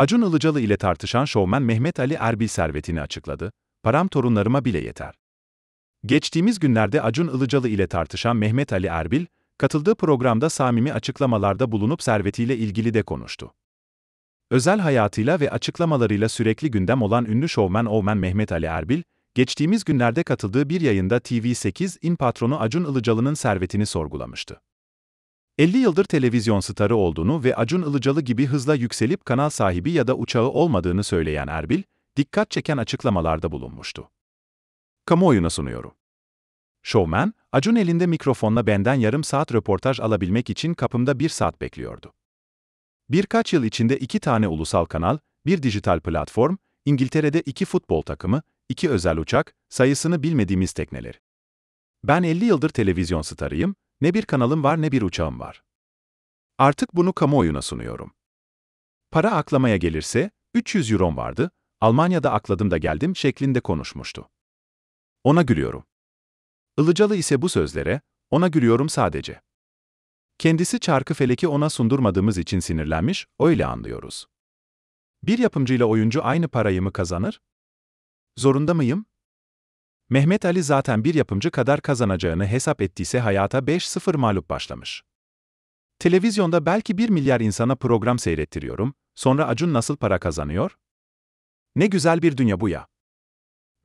Acun Ilıcalı ile tartışan şovmen Mehmet Ali Erbil servetini açıkladı. Param torunlarıma bile yeter. Geçtiğimiz günlerde Acun Ilıcalı ile tartışan Mehmet Ali Erbil, katıldığı programda samimi açıklamalarda bulunup servetiyle ilgili de konuştu. Özel hayatıyla ve açıklamalarıyla sürekli gündem olan ünlü şovmen Oğmen Mehmet Ali Erbil, geçtiğimiz günlerde katıldığı bir yayında tv 8 in patronu Acun Ilıcalı'nın servetini sorgulamıştı. 50 yıldır televizyon starı olduğunu ve Acun Ilıcalı gibi hızla yükselip kanal sahibi ya da uçağı olmadığını söyleyen Erbil, dikkat çeken açıklamalarda bulunmuştu. Kamuoyuna sunuyorum. Showman, Acun elinde mikrofonla benden yarım saat röportaj alabilmek için kapımda bir saat bekliyordu. Birkaç yıl içinde iki tane ulusal kanal, bir dijital platform, İngiltere'de iki futbol takımı, iki özel uçak, sayısını bilmediğimiz tekneler. Ben 50 yıldır televizyon starıyım, ne bir kanalım var ne bir uçağım var. Artık bunu kamuoyuna sunuyorum. Para aklamaya gelirse, 300 euron vardı, Almanya'da akladım da geldim şeklinde konuşmuştu. Ona gülüyorum. Ilıcalı ise bu sözlere, ona gülüyorum sadece. Kendisi çarkı feleki ona sundurmadığımız için sinirlenmiş, öyle anlıyoruz. Bir yapımcıyla oyuncu aynı parayı mı kazanır? Zorunda mıyım? Mehmet Ali zaten bir yapımcı kadar kazanacağını hesap ettiyse hayata 5-0 mağlup başlamış. Televizyonda belki 1 milyar insana program seyrettiriyorum, sonra Acun nasıl para kazanıyor? Ne güzel bir dünya bu ya.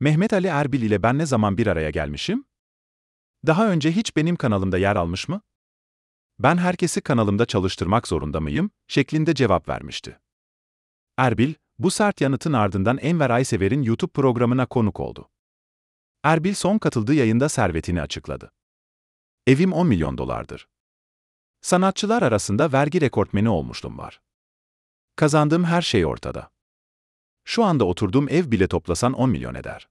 Mehmet Ali Erbil ile ben ne zaman bir araya gelmişim? Daha önce hiç benim kanalımda yer almış mı? Ben herkesi kanalımda çalıştırmak zorunda mıyım? şeklinde cevap vermişti. Erbil, bu sert yanıtın ardından Enver Aysever'in YouTube programına konuk oldu. Erbil son katıldığı yayında servetini açıkladı. Evim 10 milyon dolardır. Sanatçılar arasında vergi rekortmeni olmuştum var. Kazandığım her şey ortada. Şu anda oturduğum ev bile toplasan 10 milyon eder.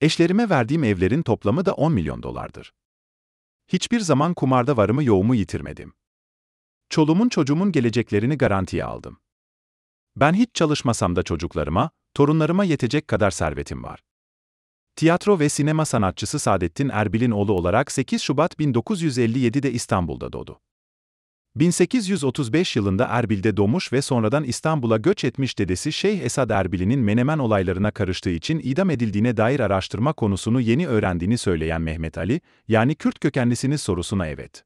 Eşlerime verdiğim evlerin toplamı da 10 milyon dolardır. Hiçbir zaman kumarda varımı yoğumu yitirmedim. Çolumun çocuğumun geleceklerini garantiye aldım. Ben hiç çalışmasam da çocuklarıma, torunlarıma yetecek kadar servetim var. Tiyatro ve sinema sanatçısı Saadettin Erbil'in oğlu olarak 8 Şubat 1957'de İstanbul'da doğdu. 1835 yılında Erbil'de doğmuş ve sonradan İstanbul'a göç etmiş dedesi Şeyh Esad Erbil'in Menemen olaylarına karıştığı için idam edildiğine dair araştırma konusunu yeni öğrendiğini söyleyen Mehmet Ali, yani Kürt kökenlisiniz sorusuna evet.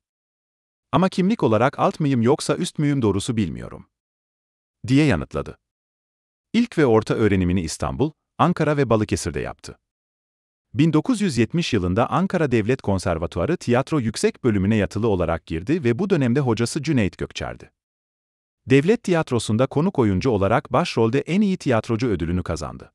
Ama kimlik olarak alt mıyım yoksa üst müyüm doğrusu bilmiyorum. Diye yanıtladı. İlk ve orta öğrenimini İstanbul, Ankara ve Balıkesir'de yaptı. 1970 yılında Ankara Devlet Konservatuarı Tiyatro Yüksek Bölümüne yatılı olarak girdi ve bu dönemde hocası Cüneyt Gökçer'di. Devlet Tiyatrosu'nda konuk oyuncu olarak başrolde en iyi tiyatrocu ödülünü kazandı.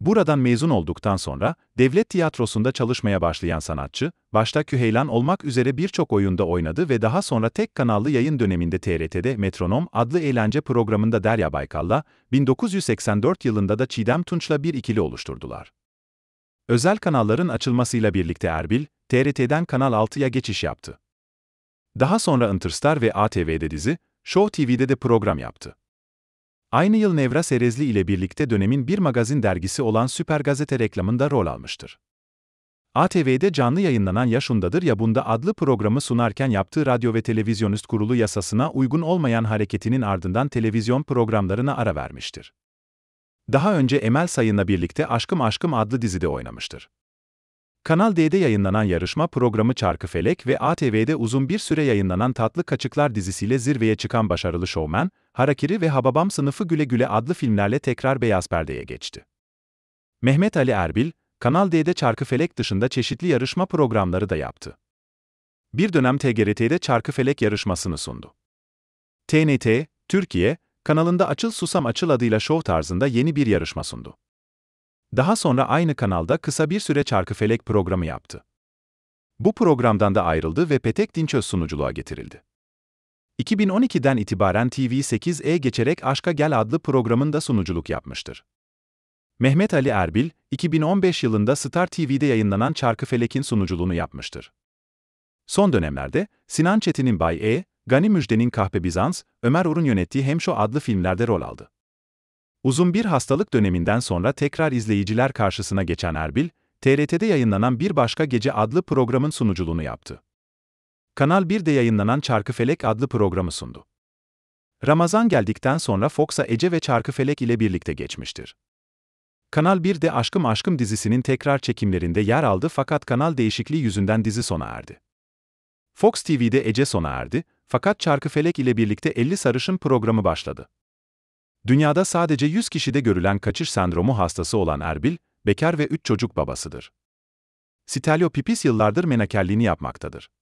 Buradan mezun olduktan sonra, devlet tiyatrosunda çalışmaya başlayan sanatçı, başta Küheylan olmak üzere birçok oyunda oynadı ve daha sonra tek kanallı yayın döneminde TRT'de Metronom adlı eğlence programında Derya Baykal'la, 1984 yılında da Çiğdem Tunç'la bir ikili oluşturdular. Özel kanalların açılmasıyla birlikte Erbil, TRT'den Kanal 6'ya geçiş yaptı. Daha sonra Interstar ve ATV'de dizi, Show TV'de de program yaptı. Aynı yıl Nevra Serezli ile birlikte dönemin bir magazin dergisi olan Süper Gazete reklamında rol almıştır. ATV'de canlı yayınlanan Ya Ya Bunda adlı programı sunarken yaptığı radyo ve televizyon kurulu yasasına uygun olmayan hareketinin ardından televizyon programlarına ara vermiştir. Daha önce Emel Sayın'la birlikte Aşkım Aşkım adlı dizide oynamıştır. Kanal D'de yayınlanan yarışma programı Çarkı Felek ve ATV'de uzun bir süre yayınlanan Tatlı Kaçıklar dizisiyle zirveye çıkan başarılı şovmen, Harakiri ve Hababam sınıfı Güle Güle adlı filmlerle tekrar beyaz perdeye geçti. Mehmet Ali Erbil, Kanal D'de Çarkı Felek dışında çeşitli yarışma programları da yaptı. Bir dönem TGRT'de Çarkı Felek yarışmasını sundu. TNT, Türkiye, kanalında Açıl Susam Açıl adıyla şov tarzında yeni bir yarışma sundu. Daha sonra aynı kanalda kısa bir süre Çarkıfelek programı yaptı. Bu programdan da ayrıldı ve Petek Dinçöz sunuculuğa getirildi. 2012'den itibaren tv 8 e geçerek Aşka Gel adlı programında sunuculuk yapmıştır. Mehmet Ali Erbil, 2015 yılında Star TV'de yayınlanan Çarkıfelek'in sunuculuğunu yapmıştır. Son dönemlerde, Sinan Çetin'in Bay E, Gani Müjde'nin Kahpe Bizans, Ömer Orun yönettiği Hemşo adlı filmlerde rol aldı. Uzun bir hastalık döneminden sonra tekrar izleyiciler karşısına geçen Erbil, TRT'de yayınlanan Bir Başka Gece adlı programın sunuculuğunu yaptı. Kanal 1'de yayınlanan Çarkıfelek adlı programı sundu. Ramazan geldikten sonra Fox'a Ece ve Çarkıfelek ile birlikte geçmiştir. Kanal 1'de Aşkım Aşkım dizisinin tekrar çekimlerinde yer aldı fakat kanal değişikliği yüzünden dizi sona erdi. Fox TV'de Ece sona erdi, fakat Çarkıfelek ile birlikte 50 sarışın programı başladı. Dünyada sadece 100 kişide görülen kaçış sendromu hastası olan Erbil, bekar ve 3 çocuk babasıdır. Stelio Pipis yıllardır menakerliğini yapmaktadır.